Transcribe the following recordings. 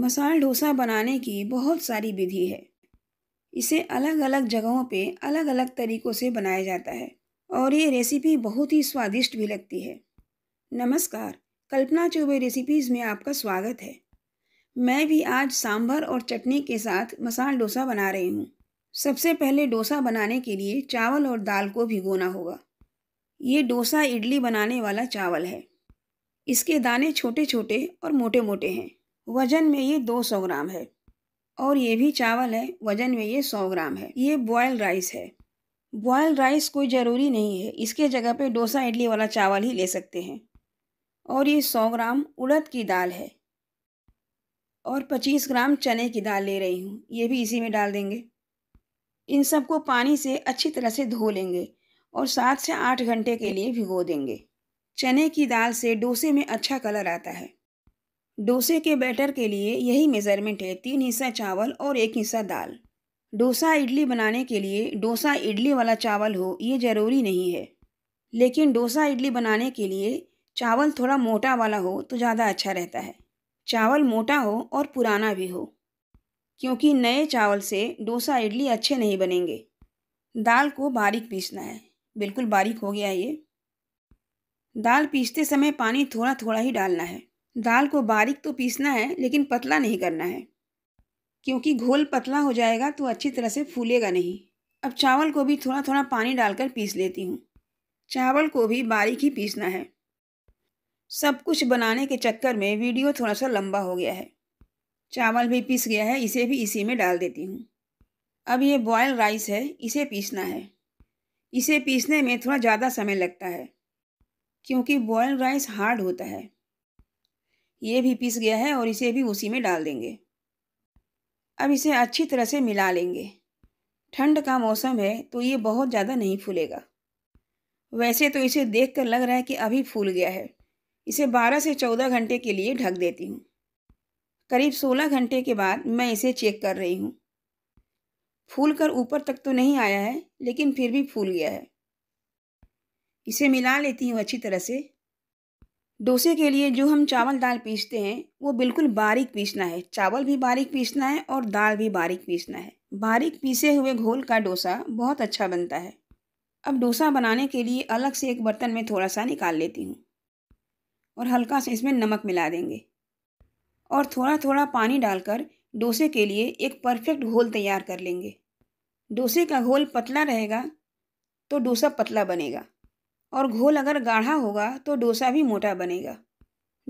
मसाल डोसा बनाने की बहुत सारी विधि है इसे अलग अलग जगहों पे अलग अलग तरीक़ों से बनाया जाता है और ये रेसिपी बहुत ही स्वादिष्ट भी लगती है नमस्कार कल्पना चौबे रेसिपीज़ में आपका स्वागत है मैं भी आज सांभर और चटनी के साथ मसाल डोसा बना रही हूँ सबसे पहले डोसा बनाने के लिए चावल और दाल को भिगोना होगा ये डोसा इडली बनाने वाला चावल है इसके दाने छोटे छोटे और मोटे मोटे हैं वजन में ये 200 ग्राम है और ये भी चावल है वजन में ये 100 ग्राम है ये बॉयल राइस है बॉयल राइस कोई ज़रूरी नहीं है इसके जगह पे डोसा इडली वाला चावल ही ले सकते हैं और ये 100 ग्राम उड़द की दाल है और 25 ग्राम चने की दाल ले रही हूँ ये भी इसी में डाल देंगे इन सबको पानी से अच्छी तरह से धो लेंगे और सात से आठ घंटे के लिए भिगो देंगे चने की दाल से डोसे में अच्छा कलर आता है डोसे के बैटर के लिए यही मेज़रमेंट है तीन हिस्सा चावल और एक हिस्सा दाल डोसा इडली बनाने के लिए डोसा इडली वाला चावल हो ये ज़रूरी नहीं है लेकिन डोसा इडली बनाने के लिए चावल थोड़ा मोटा वाला हो तो ज़्यादा अच्छा रहता है चावल मोटा हो और पुराना भी हो क्योंकि नए चावल से डोसा इडली अच्छे नहीं बनेंगे दाल को बारीक पीसना है बिल्कुल बारीक हो गया ये दाल पीसते समय पानी थोड़ा थोड़ा ही डालना है दाल को बारीक तो पीसना है लेकिन पतला नहीं करना है क्योंकि घोल पतला हो जाएगा तो अच्छी तरह से फूलेगा नहीं अब चावल को भी थोड़ा थोड़ा पानी डालकर पीस लेती हूँ चावल को भी बारीक ही पीसना है सब कुछ बनाने के चक्कर में वीडियो थोड़ा सा लंबा हो गया है चावल भी पीस गया है इसे भी इसी में डाल देती हूँ अब ये बॉयल राइस है इसे पीसना है इसे पीसने में थोड़ा ज़्यादा समय लगता है क्योंकि बॉयल राइस हार्ड होता है ये भी पीस गया है और इसे भी उसी में डाल देंगे अब इसे अच्छी तरह से मिला लेंगे ठंड का मौसम है तो ये बहुत ज़्यादा नहीं फूलेगा वैसे तो इसे देखकर लग रहा है कि अभी फूल गया है इसे 12 से 14 घंटे के लिए ढक देती हूँ करीब 16 घंटे के बाद मैं इसे चेक कर रही हूँ फूल कर ऊपर तक तो नहीं आया है लेकिन फिर भी फूल गया है इसे मिला लेती हूँ अच्छी तरह से डोसे के लिए जो हम चावल दाल पीसते हैं वो बिल्कुल बारीक पीसना है चावल भी बारीक पीसना है और दाल भी बारीक पीसना है बारीक पीसे हुए घोल का डोसा बहुत अच्छा बनता है अब डोसा बनाने के लिए अलग से एक बर्तन में थोड़ा सा निकाल लेती हूँ और हल्का सा इसमें नमक मिला देंगे और थोड़ा थोड़ा पानी डालकर डोसे के लिए एक परफेक्ट घोल तैयार कर लेंगे डोसे का घोल पतला रहेगा तो डोसा पतला बनेगा और घोल अगर गाढ़ा होगा तो डोसा भी मोटा बनेगा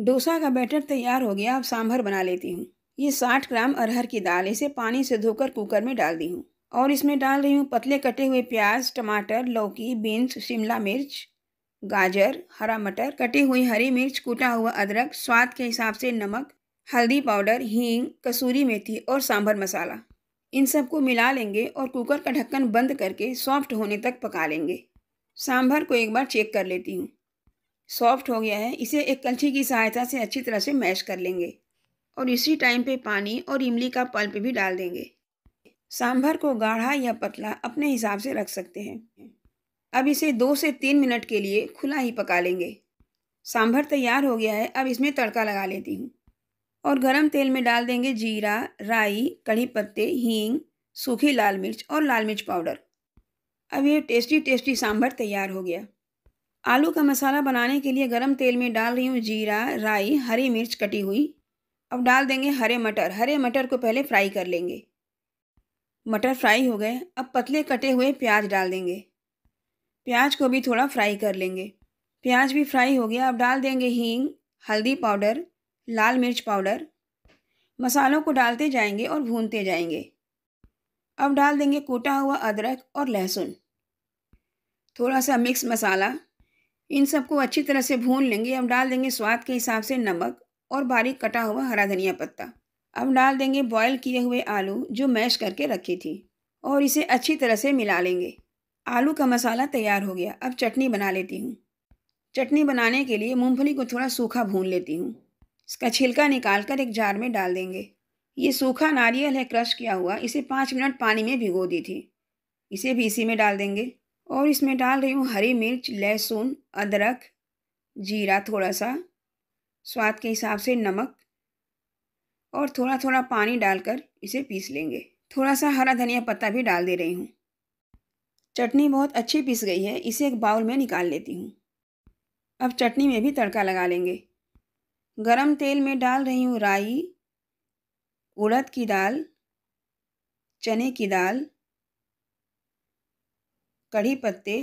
डोसा का बैटर तैयार हो गया अब सांभर बना लेती हूँ ये साठ ग्राम अरहर की दाल इसे पानी से धोकर कुकर में डाल दी हूँ और इसमें डाल रही हूँ पतले कटे हुए प्याज टमाटर लौकी बीन्स शिमला मिर्च गाजर हरा मटर कटी हुई हरी मिर्च कूटा हुआ अदरक स्वाद के हिसाब से नमक हल्दी पाउडर हींग कसूरी मेथी और सांभर मसाला इन सबको मिला लेंगे और कुकर का ढक्कन बंद करके सॉफ्ट होने तक पका लेंगे सांभर को एक बार चेक कर लेती हूँ सॉफ्ट हो गया है इसे एक कलछी की सहायता से अच्छी तरह से मैश कर लेंगे और इसी टाइम पे पानी और इमली का पल्प भी डाल देंगे सांभर को गाढ़ा या पतला अपने हिसाब से रख सकते हैं अब इसे दो से तीन मिनट के लिए खुला ही पका लेंगे सांभर तैयार हो गया है अब इसमें तड़का लगा लेती हूँ और गरम तेल में डाल देंगे जीरा राई कढ़ी पत्ते हींग सूखी लाल मिर्च और लाल मिर्च पाउडर अब ये टेस्टी टेस्टी सांभर तैयार हो गया आलू का मसाला बनाने के लिए गरम तेल में डाल रही हूँ जीरा राई हरी मिर्च कटी हुई अब डाल देंगे हरे मटर हरे मटर को पहले फ्राई कर लेंगे मटर फ्राई हो गए अब पतले कटे हुए प्याज डाल देंगे प्याज को भी थोड़ा फ्राई कर लेंगे प्याज भी फ्राई हो गया अब डाल देंगे हींग हल्दी पाउडर लाल मिर्च पाउडर मसालों को डालते जाएंगे और भूनते जाएंगे अब डाल देंगे कूटा हुआ अदरक और लहसुन थोड़ा सा मिक्स मसाला इन सबको अच्छी तरह से भून लेंगे अब डाल देंगे स्वाद के हिसाब से नमक और बारीक कटा हुआ हरा धनिया पत्ता अब डाल देंगे बॉयल किए हुए आलू जो मैश करके रखी थी और इसे अच्छी तरह से मिला लेंगे आलू का मसाला तैयार हो गया अब चटनी बना लेती हूँ चटनी बनाने के लिए मूँगफली को थोड़ा सूखा भून लेती हूँ इसका छिलका निकाल कर एक जार में डाल देंगे ये सूखा नारियल है क्रश किया हुआ इसे पाँच मिनट पानी में भिगो दी थी इसे भी इसी में डाल देंगे और इसमें डाल रही हूँ हरी मिर्च लहसुन अदरक जीरा थोड़ा सा स्वाद के हिसाब से नमक और थोड़ा थोड़ा पानी डालकर इसे पीस लेंगे थोड़ा सा हरा धनिया पत्ता भी डाल दे रही हूँ चटनी बहुत अच्छी पीस गई है इसे एक बाउल में निकाल लेती हूँ अब चटनी में भी तड़का लगा लेंगे गरम तेल में डाल रही हूँ राई उड़द की दाल चने की दाल कढ़ी पत्ते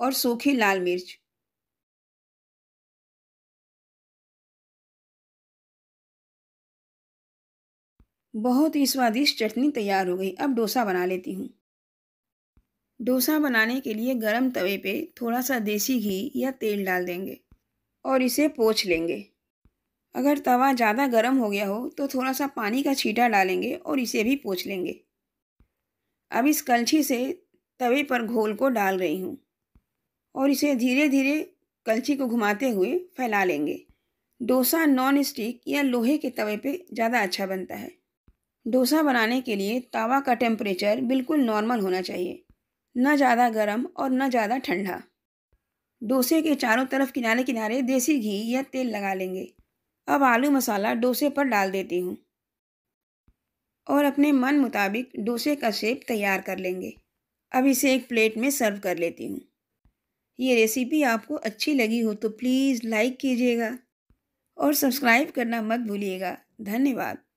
और सूखी लाल मिर्च बहुत ही स्वादिष्ट चटनी तैयार हो गई अब डोसा बना लेती हूँ डोसा बनाने के लिए गरम तवे पे थोड़ा सा देसी घी या तेल डाल देंगे और इसे पोछ लेंगे अगर तवा ज़्यादा गर्म हो गया हो तो थोड़ा सा पानी का छीटा डालेंगे और इसे भी पोछ लेंगे अब इस कलछी से तवे पर घोल को डाल रही हूँ और इसे धीरे धीरे कलछी को घुमाते हुए फैला लेंगे डोसा नॉन स्टिक या लोहे के तवे पे ज़्यादा अच्छा बनता है डोसा बनाने के लिए तवा का टेम्परेचर बिल्कुल नॉर्मल होना चाहिए न ज़्यादा गर्म और न ज़्यादा ठंडा डोसे के चारों तरफ किनारे किनारे देसी घी या तेल लगा लेंगे अब आलू मसाला डोसे पर डाल देती हूँ और अपने मन मुताबिक डोसे का शेप तैयार कर लेंगे अब इसे एक प्लेट में सर्व कर लेती हूँ ये रेसिपी आपको अच्छी लगी हो तो प्लीज़ लाइक कीजिएगा और सब्सक्राइब करना मत भूलिएगा धन्यवाद